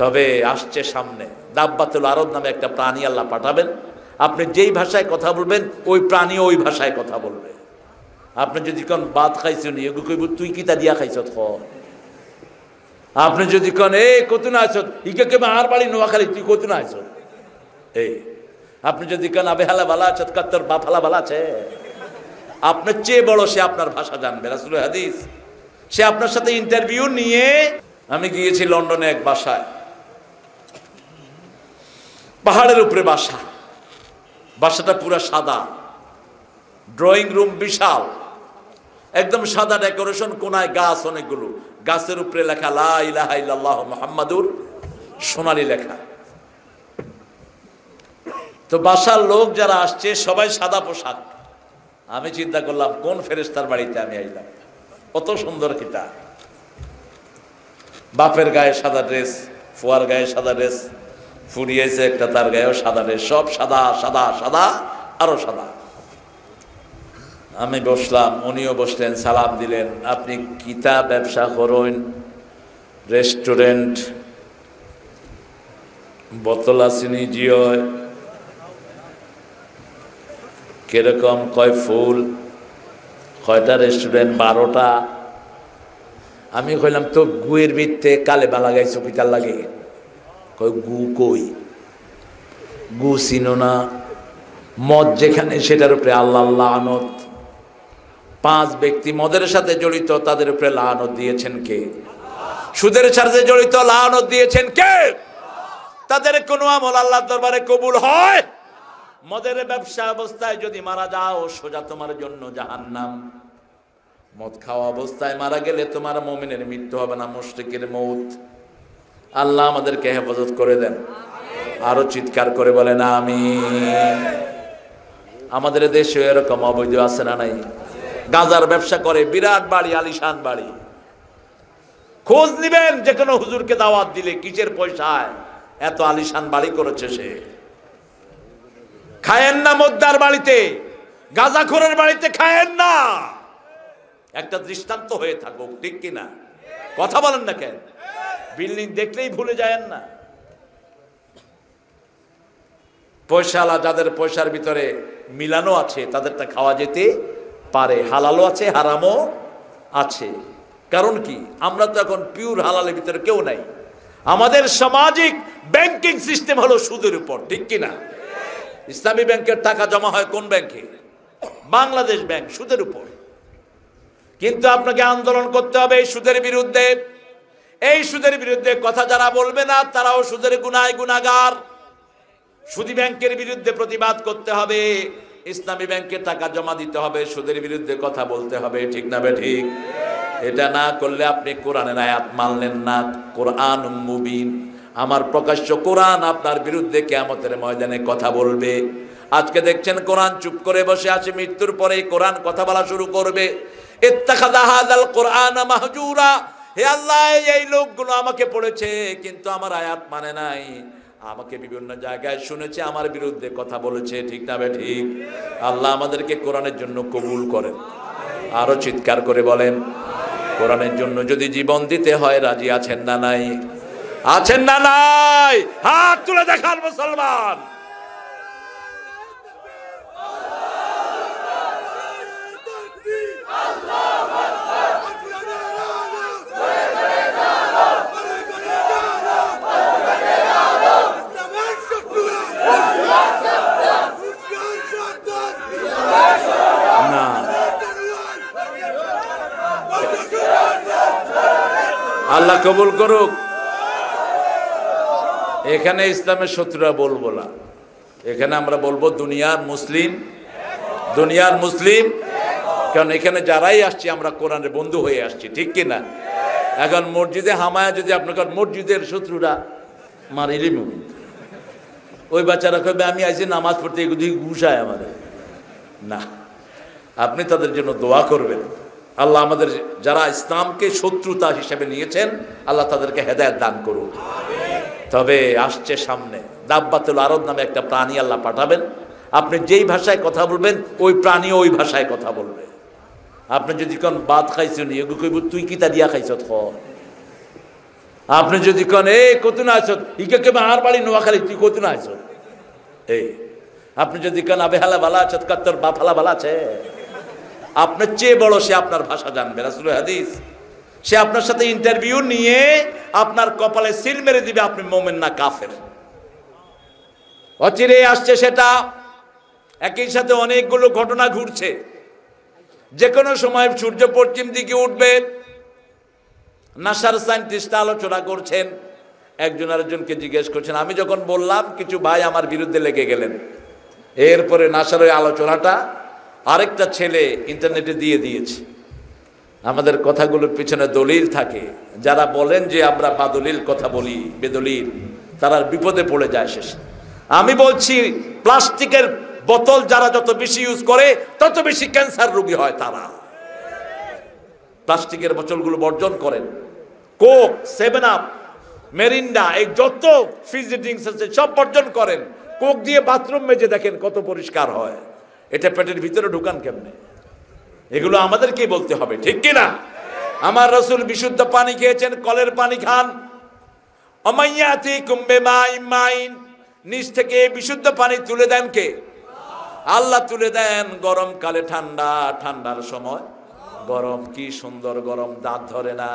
তবে আসছে সামনে দাব্বাতুল আরব নামে একটা প্রাণী আল্লাহ পাঠাবেন আপনি যেই ভাষায় কথা বলবেন ওই প্রাণী ওই ভাষায় কথা বলবে আপনি যদি কোন বাদ খাইছেন নি কইব তুই কিতা দিয়া খাইছ আপনি যদি কোন এ কতুন আছ ইকে কে আর বাড়ি নোয়াখালী তুই কতুন আছো এই আপনি যদি কোন আবে হালা ভালা আছে কাত্তর বাপ হালা আছে আপনার চেয়ে বড় সে আপনার ভাষা জানবে রাসুল হাদিস সে আপনার সাথে ইন্টারভিউ নিয়ে আমি গিয়েছি লন্ডনে এক বাসায় পাহাড়ের উপরে বাসা বাসাটা পুরা সাদা ড্রয়িং রুম বিশাল একদম সাদা ডেকোরেশন কোনায় গাছ অনেকগুলো গাছের উপরে লেখা লাহ মোহাম্মদুর সোনালি লেখা তো বাসার লোক যারা আসছে সবাই সাদা পোশাক আমি চিন্তা করলাম কোন ফেরেস্তার বাড়িতে আমি আইলাম কত সুন্দর কিতা বাপের গায়ে সাদা ড্রেস ফুয়ার গায়ে সাদা ড্রেস ফুরিয়েছে একটা তার গায়েও সাদা রে সব সাদা সাদা সাদা আরো সাদা আমি বসলাম উনিও বসলেন সালাম দিলেন আপনি কিতা ব্যবসা করুন রেস্টুরেন্ট বোতল আসিনি জিওয় কিরকম কয় ফুল কয়টা রেস্টুরেন্ট বারোটা আমি কইলাম তো গুয়ের ভিত্তে কালে বালা গাইছো পিতার লাগে কয় গু কই গু চিনো না মদ যেখানে সেটার উপরে আল্লাহ আনত পাঁচ ব্যক্তি মদের সাথে জড়িত তাদের উপরে লানত দিয়েছেন কে সুদের সাথে জড়িত লানত দিয়েছেন কে তাদের কোনো আমল আল্লাহ দরবারে কবুল হয় মদের ব্যবসা অবস্থায় যদি মারা যাও সোজা তোমার জন্য নাম মদ খাওয়া অবস্থায় মারা গেলে তোমার মমিনের মৃত্যু হবে না মুশ্রিকের মৌত আল্লাহ আমাদেরকে হেফাজত করে দেন আরো চিৎকার করে বলেন আমি আমাদের দেশে এরকম অবৈধ আছে না নাই গাজার ব্যবসা করে বিরাট বাড়ি আলিশান বাড়ি খোঁজ নিবেন যে কোনো হুজুরকে দাওয়াত দিলে কিসের পয়সায় এত আলিশান বাড়ি করেছে সে খায়েন না মোদ্দার বাড়িতে গাজাখোরের বাড়িতে খায়েন না একটা দৃষ্টান্ত হয়ে থাকুক ঠিক কিনা কথা বলেন না কেন বিল্ডিং দেখলেই ভুলে যায় না পয়সালা যাদের পয়সার ভিতরে মিলানো আছে তাদেরটা খাওয়া যেতে পারে হালালও আছে হারামও আছে কারণ কি আমরা তো এখন পিওর হালালের ভিতরে কেউ নাই আমাদের সামাজিক ব্যাংকিং সিস্টেম হলো সুদের উপর ঠিক কিনা ইসলামী ব্যাংকের টাকা জমা হয় কোন ব্যাংকে বাংলাদেশ ব্যাংক সুদের উপর কিন্তু আপনাকে আন্দোলন করতে হবে এই সুদের বিরুদ্ধে এই সুদের বিরুদ্ধে কথা যারা বলবে না তারাও সুদের গুনায় গুনাগার সুদী ব্যাংকের বিরুদ্ধে প্রতিবাদ করতে হবে ইসলামী ব্যাংকে টাকা জমা দিতে হবে সুদের বিরুদ্ধে কথা বলতে হবে ঠিক না বে ঠিক এটা না করলে আপনি কোরআনের আয়াত মানলেন না কোরআন মুবিন আমার প্রকাশ্য কোরআন আপনার বিরুদ্ধে কেয়ামতের ময়দানে কথা বলবে আজকে দেখছেন কোরআন চুপ করে বসে আছে মৃত্যুর পরে কোরআন কথা বলা শুরু করবে ইত্তাখাদা হাদাল কোরআন মাহজুরা হে আল্লাহ এই লোকগুলো আমাকে পড়েছে কিন্তু আমার আয়াত মানে নাই আমাকে বিভিন্ন জায়গায় শুনেছে আমার বিরুদ্ধে কথা বলেছে ঠিক না ঠিক আল্লাহ আমাদেরকে কোরআনের জন্য কবুল করেন আরও চিৎকার করে বলেন কোরআনের জন্য যদি জীবন দিতে হয় রাজি আছেন না নাই আছেন না নাই হাত তুলে দেখান মুসলমান কবুল করুক এখানে ইসলামের শত্রুরা বলবো না এখানে আমরা বলবো দুনিয়ার মুসলিম দুনিয়ার মুসলিম কারণ এখানে যারাই আসছি আমরা কোরআনের বন্ধু হয়ে আসছি ঠিক কিনা এখন মসজিদে হামায়া যদি আপনার মসজিদের শত্রুরা মারিলি ওই বাচ্চারা কবে আমি আইসি নামাজ পড়তে এগুলি ঘুষায় আমাদের না আপনি তাদের জন্য দোয়া করবেন আল্লাহ আমাদের যারা ইসলামকে শত্রুতা হিসেবে নিয়েছেন আল্লাহ তাদেরকে হেদায়ত দান করুন তবে আসছে সামনে দাব্বাতুল আরব নামে একটা প্রাণী আল্লাহ পাঠাবেন আপনি যেই ভাষায় কথা বলবেন ওই প্রাণী ওই ভাষায় কথা বলবে আপনি যদি কন বাদ খাইছো নি এগু কইব তুই কিতা দিয়া খাইছ খ আপনি যদি কন এ কত না আছ ইকে কেবে আর বাড়ি নোয়াখালী তুই কত না আছ এই আপনি যদি কন আবেহালা ভালো আছে কাত্তর বাফালা ভালো আছে আপনার চেয়ে বড় সে আপনার ভাষা জানবে রাসুল হাদিস সে আপনার সাথে ইন্টারভিউ নিয়ে আপনার কপালে সিল মেরে দিবে আপনি মোমেন না কাফের অচিরে আসছে সেটা একই সাথে অনেকগুলো ঘটনা ঘুরছে যে কোনো সময় সূর্য পশ্চিম দিকে উঠবে নাসার সায়েন্টিস্ট আলোচনা করছেন একজন আরেকজনকে জিজ্ঞেস করছেন আমি যখন বললাম কিছু ভাই আমার বিরুদ্ধে লেগে গেলেন এরপরে নাসার ওই আলোচনাটা আরেকটা ছেলে ইন্টারনেটে দিয়ে দিয়েছে আমাদের কথাগুলোর পিছনে দলিল থাকে যারা বলেন যে আমরা বাদলিল কথা বলি বেদলিল তারা বিপদে পড়ে যায় শেষে আমি বলছি প্লাস্টিকের বোতল যারা যত বেশি ইউজ করে তত বেশি ক্যান্সার রোগী হয় তারা প্লাস্টিকের বোতলগুলো বর্জন করেন কোক সেভেন আপ মেরিন্ডা এই যত ফিজিটিংস আছে সব বর্জন করেন কোক দিয়ে বাথরুম মেজে দেখেন কত পরিষ্কার হয় এটা পেটের ভিতরে ঢুকান কেমনে এগুলো আমাদেরকেই বলতে হবে ঠিক কিনা আমার রসুল বিশুদ্ধ পানি খেয়েছেন কলের পানি খান অমাইয়াতি কুম্বে মাইন নিচ থেকে বিশুদ্ধ পানি তুলে দেন কে আল্লাহ তুলে দেন গরমকালে ঠান্ডা ঠান্ডার সময় গরম কি সুন্দর গরম দাঁত ধরে না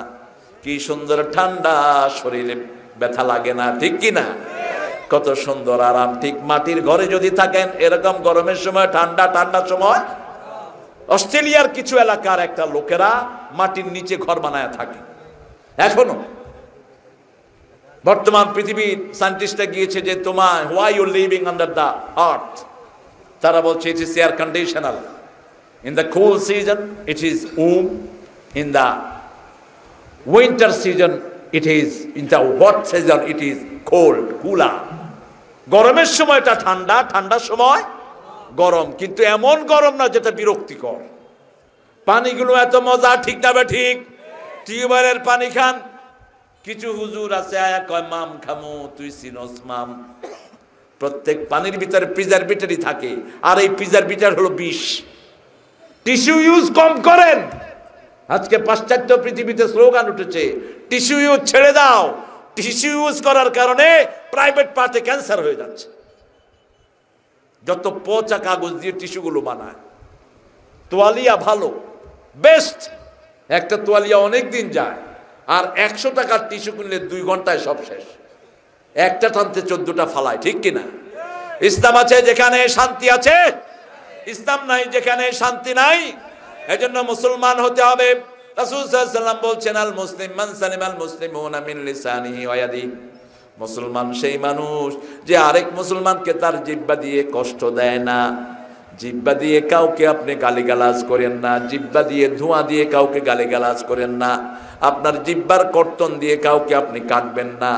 কি সুন্দর ঠান্ডা শরীরে ব্যথা লাগে না ঠিক কিনা না কত সুন্দর আরাম ঠিক মাটির ঘরে যদি থাকেন এরকম গরমের সময় ঠান্ডা ঠান্ডা সময় অস্ট্রেলিয়ার কিছু এলাকার একটা লোকেরা মাটির নিচে ঘর বানায় থাকে এখনো বর্তমান পৃথিবীর সায়েন্টিস্টরা গিয়েছে যে তোমার why you living under the earth তারা বলছে it is air conditional in the cold season it is um in the winter season it is in the hot season it is cold cooler গরমের সময়টা ঠান্ডা ঠান্ডার সময় গরম কিন্তু এমন গরম না যেটা বিরক্তিকর পানিগুলো এত মজা ঠিক না ঠিক টিউবওয়েলের পানি খান কিছু হুজুর আছে কয় মাম খামু তুই সিনস মাম প্রত্যেক পানির ভিতরে প্রিজারভেটারি থাকে আর এই প্রিজারভেটার হলো বিষ টিস্যু ইউজ কম করেন আজকে পাশ্চাত্য পৃথিবীতে স্লোগান উঠেছে টিস্যু ইউজ ছেড়ে দাও টিস্যু ইউজ করার কারণে প্রাইভেট পাতে ক্যান্সার হয়ে যাচ্ছে যত পচা কাগজ দিয়ে টিস্যুগুলো বানায় তোয়ালিয়া ভালো বেস্ট একটা তোয়ালিয়া অনেক দিন যায় আর একশো টাকার টিস্যু কিনলে দুই ঘন্টায় সব শেষ একটা টানতে চোদ্দটা ফালায় ঠিক কিনা ইসলাম আছে যেখানে শান্তি আছে ইসলাম নাই যেখানে শান্তি নাই এজন্য মুসলমান হতে হবে রাসূল সাল্লাম বলছেন আল মুসলিম মান মুসলিম আল মুসলিমুনা মিন লিসানিহি মুসলমান সেই মানুষ যে আরেক মুসলমানকে তার জিব্বা দিয়ে কষ্ট দেয় না জিব্বা দিয়ে কাউকে আপনি গালিগালাজ করেন না জিব্বা দিয়ে ধোঁয়া দিয়ে কাউকে গালিগালাজ করেন না আপনার জিব্বার কর্তন দিয়ে কাউকে আপনি কাটবেন না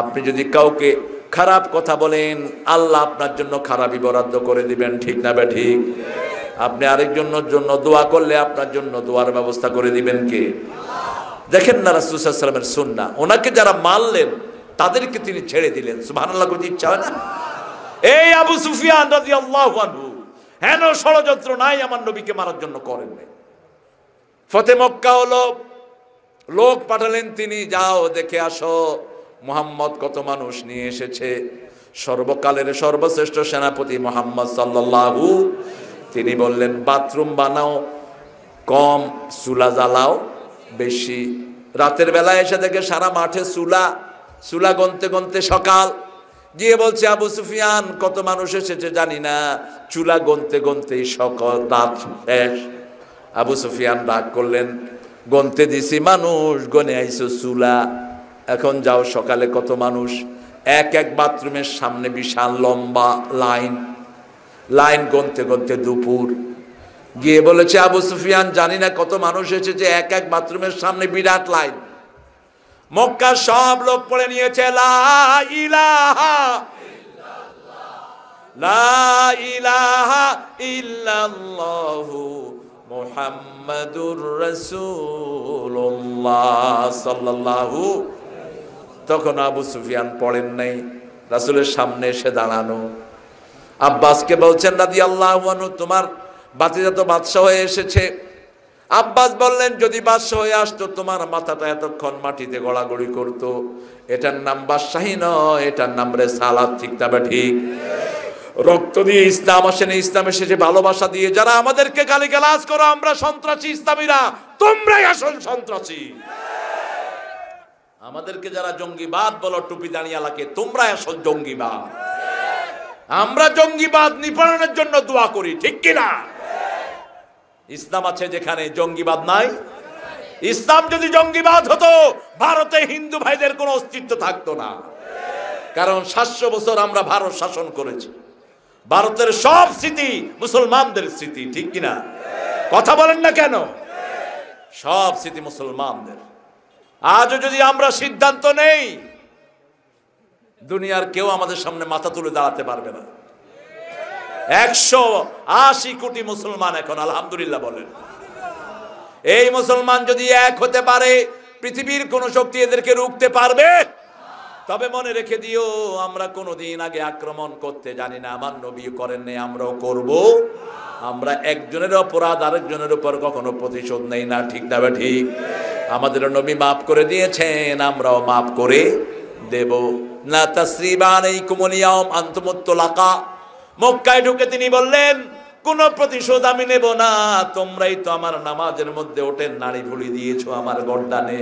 আপনি যদি কাউকে খারাপ কথা বলেন আল্লাহ আপনার জন্য খারাপই বরাদ্দ করে দিবেন ঠিক না বে ঠিক আপনি আরেকজনের জন্য দোয়া করলে আপনার জন্য দোয়ার ব্যবস্থা করে দিবেন কে দেখেন না রাসুসাল্লামের সুন্না ওনাকে যারা মারলেন তাদেরকে তিনি ছেড়ে দিলেন সুবহানাল্লাহ করতে ইচ্ছা হয় না এই আবু সুফিয়ান রাদিয়াল্লাহু আনহু হেন ষড়যন্ত্র নাই আমার নবীকে মারার জন্য করেন নাই ফতে মক্কা হলো লোক পাঠালেন তিনি যাও দেখে আসো মুহাম্মদ কত মানুষ নিয়ে এসেছে সর্বকালের সর্বশ্রেষ্ঠ সেনাপতি মোহাম্মদ সাল্লাল্লাহু তিনি বললেন বাথরুম বানাও কম চুলা জ্বালাও বেশি রাতের বেলায় এসে দেখে সারা মাঠে চুলা চুলা গনতে গনতে সকাল গিয়ে বলছে আবু সুফিয়ান কত মানুষ এসেছে জানি না চুলা গনতে গনতে সকল রাত শেষ আবু সুফিয়ান রাগ করলেন গনতে দিছি মানুষ গনে আইসো চুলা এখন যাও সকালে কত মানুষ এক এক বাথরুমের সামনে বিশাল লম্বা লাইন লাইন গনতে গনতে দুপুর গিয়ে বলেছে আবু সুফিয়ান জানি না কত মানুষ এসেছে এক এক বাথরুমের সামনে বিরাট লাইন মক্কা সব লোক পড়ে নিয়েছে মোহাম্মদুর তখন আবু সুফিয়ান পড়েন নাই রাসুলের সামনে এসে দাঁড়ানো আব্বাসকে বলছেন রাজি আল্লাহ তোমার বাতিজাত বাদশাহ হয়ে এসেছে আব্বাস বললেন যদি বাদশাহ হয়ে আসতো তোমার মাথাটা এতক্ষণ মাটিতে গড়াগড়ি করত। এটার নাম বাদশাহী নয় এটার নাম রে সালাদ ঠিক তবে ঠিক রক্ত দিয়ে ইসলাম আসেন ইসলাম এসেছে ভালোবাসা দিয়ে যারা আমাদেরকে গালি গালাজ করো আমরা সন্ত্রাসী ইসলামীরা তোমরাই আসল সন্ত্রাসী আমাদেরকে যারা জঙ্গিবাদ বলো টুপি দাঁড়িয়ে লাগে তোমরাই আসল জঙ্গিবাদ আমরা জঙ্গিবাদ নিপারণের জন্য দোয়া করি ঠিক কিনা ইসলাম আছে যেখানে জঙ্গিবাদ নাই ইসলাম যদি জঙ্গিবাদ হতো ভারতে হিন্দু ভাইদের কোনো অস্তিত্ব থাকতো না কারণ সাতশো বছর আমরা ভারত শাসন করেছি ভারতের সব স্মৃতি মুসলমানদের স্মৃতি ঠিক কিনা কথা বলেন না কেন সব স্মৃতি মুসলমানদের আজও যদি আমরা সিদ্ধান্ত নেই দুনিয়ার কেউ আমাদের সামনে মাথা তুলে দাঁড়াতে পারবে না একশো আশি কোটি মুসলমান এখন আলহামদুলিল্লাহ বলেন এই মুসলমান যদি এক হতে পারে পৃথিবীর কোন শক্তি এদেরকে রুখতে পারবে তবে মনে রেখে দিও আমরা কোনদিন আগে আক্রমণ করতে জানি না আমার নবী করেন নেই আমরাও করব আমরা একজনের অপরাধ আরেকজনের উপর কখনো প্রতিশোধ নেই না ঠিক না ঠিক আমাদের নবী মাফ করে দিয়েছেন আমরাও মাফ করে দেব না মক্কায় ঢুকে তিনি বললেন কোন প্রতিশোধ আমি নেব না তোমরাই তো আমার নামাজের মধ্যে ওঠে নাড়ি ভুলি দিয়েছো আমার গড্ডানে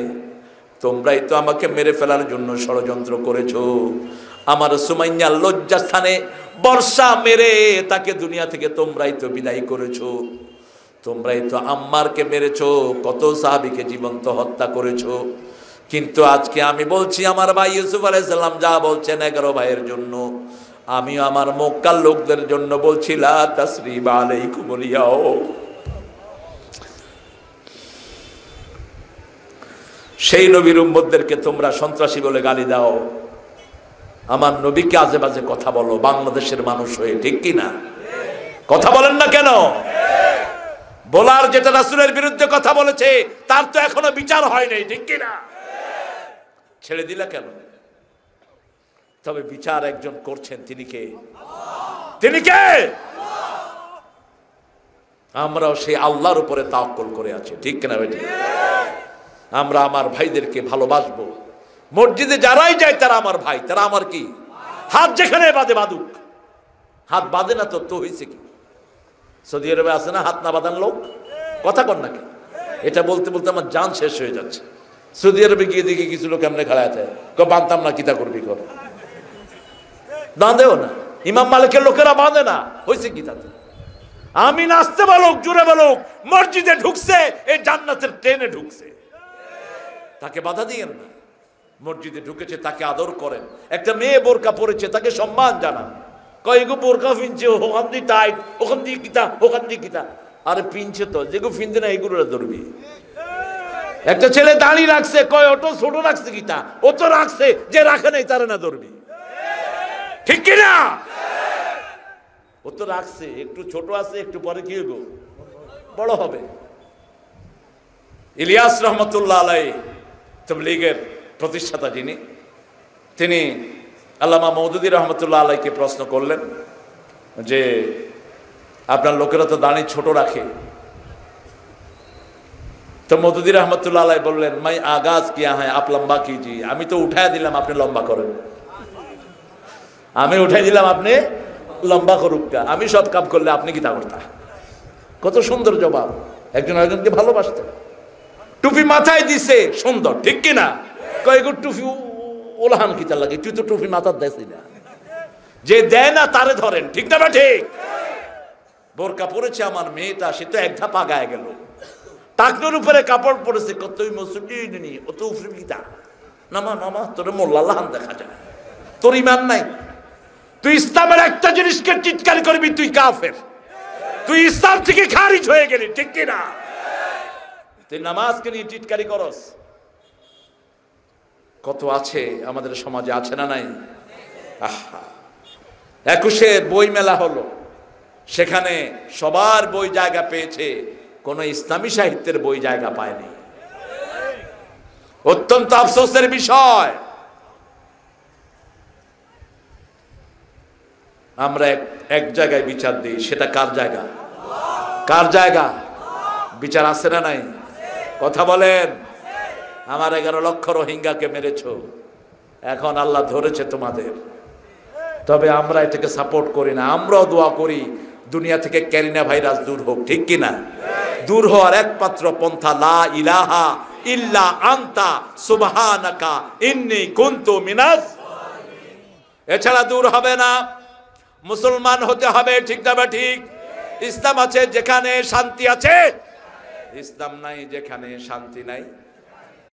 তোমরাই তো আমাকে মেরে ফেলার জন্য ষড়যন্ত্র করেছো আমার সুমাইয়া লজ্জা স্থানে বর্ষা মেরে তাকে দুনিয়া থেকে তোমরাই তো বিদায় করেছো তোমরাই তো আম্মারকে মেরেছো কত সাহাবিকে জীবন্ত হত্যা করেছো কিন্তু আজকে আমি বলছি আমার ভাই ইউসুফ আলাইসাল্লাম যা বলছেন এগারো ভাইয়ের জন্য আমি আমার মক্কার লোকদের জন্য বলছিলাম সেই নবীর উম্মদেরকে তোমরা সন্ত্রাসী বলে গালি দাও আমার নবীকে আজে বাজে কথা বলো বাংলাদেশের মানুষ হয়ে ঠিক কি না কথা বলেন না কেন বলার যেটা রাসুলের বিরুদ্ধে কথা বলেছে তার তো এখনো বিচার হয়নি ঠিক কিনা ছেড়ে দিলা কেন তবে বিচার একজন করছেন তিনি কে তিনি কে আমরাও সেই আল্লাহর উপরে তাওকল করে আছি ঠিক কিনা বেটি আমরা আমার ভাইদেরকে ভালোবাসবো মসজিদে যারাই যায় তারা আমার ভাই তারা আমার কি হাত যেখানে বাঁধে বাঁধুক হাত বাঁধে না তো তো হয়েছে কি সৌদি আরবে আছে না হাত না বাঁধান লোক কথা কর নাকি এটা বলতে বলতে আমার যান শেষ হয়ে যাচ্ছে সৌদি আরবে গিয়ে দেখি কিছু লোক এমনি খেলাতে বাঁধতাম না কিতা করবি কর বাঁধেও না ইমাম মালিকের লোকেরা বাঁধে না হয়েছে কি আমি নাচতে বলুক জুড়ে বলুক মসজিদে ঢুকছে এই জান্নাতের ট্রেনে ঢুকছে তাকে বাধা দিয়েন না মসজিদে ঢুকেছে তাকে আদর করেন একটা মেয়ে বোরকা পরেছে তাকে সম্মান জানান কয়েকগু বোরকা ফিনছে ওখান দিয়ে টাইট ওখান দিয়ে কিতা ওখান দিয়ে কিতা আরে পিনছে তো যেগু ফিনতে না এগুলো ধরবি একটা ছেলে দাঁড়ি রাখছে কয় অটো ছোট রাখছে তা ও তো রাখছে যে রাখে নাই তারা না ধরবি ঠিক কিনা ও তো রাখছে একটু ছোট আছে একটু পরে কি গো বড় হবে ইলিয়াস রহমতুল্লাহ আলাই তবলিগের প্রতিষ্ঠাতা যিনি তিনি আল্লামা মৌদুদি রহমতুল্লাহ আলাইকে প্রশ্ন করলেন যে আপনার লোকেরা তো দাঁড়িয়ে ছোট রাখে তো মধুদির রহমতুল্লাহ আলাই বললেন মাই আগাজ কিয়া হ্যাঁ আপ লম্বা কিজি আমি তো উঠাই দিলাম আপনি লম্বা করেন আমি উঠাই দিলাম আপনি লম্বা করুকটা আমি সব কাম করলে আপনি কি তা করতা কত সুন্দর জবাব একজন একজনকে ভালোবাসতেন টুপি মাথায় দিছে সুন্দর ঠিক কিনা কয়েক টুপি ওলাহান কিতা লাগে তুই তো টুপি মাথার দেয়ছি না যে দেয় না তারে ধরেন ঠিক না ঠিক বোরকা পড়েছে আমার মেয়েটা সে তো এক ধাপ আগায় গেল তাকনোর উপরে কাপড় পরেছে কত মসুদিনী অত উফরিতা নামা নামা তোর মোল্লাহান দেখা যায় তোর ইমান নাই তুই ইসলামের একটা জিনিসকে চিৎকার করবি তুই কাফের তুই ইসলাম থেকে খারিজ হয়ে গেলি ঠিক কিনা তুই নামাজকে নিয়ে চিৎকারি করস কত আছে আমাদের সমাজে আছে না নাই আহা একুশে বই মেলা হলো সেখানে সবার বই জায়গা পেয়েছে কোন ইসলামী সাহিত্যের বই জায়গা পায়নি অত্যন্ত আফসোসের বিষয় আমরা এক জায়গায় বিচার দিই সেটা কার জায়গা কার জায়গা বিচার আছে না নাই কথা বলেন আমার এগারো লক্ষ রোহিঙ্গাকে মেরেছ এখন আল্লাহ ধরেছে তোমাদের তবে আমরা এটাকে সাপোর্ট করি না আমরাও দোয়া করি দুনিয়া থেকে ক্যারিনা ভাইরাস দূর হোক ঠিক কিনা দূর হওয়ার একমাত্র পন্থা লা ইলাহা ইল্লা আন্তা সুবহানাকা ইন্নি কুনতু মিনাস এছাড়া দূর হবে না মুসলমান হতে হবে ঠিক না বা ঠিক ইসলাম আছে যেখানে শান্তি আছে ইসলাম নাই যেখানে শান্তি নাই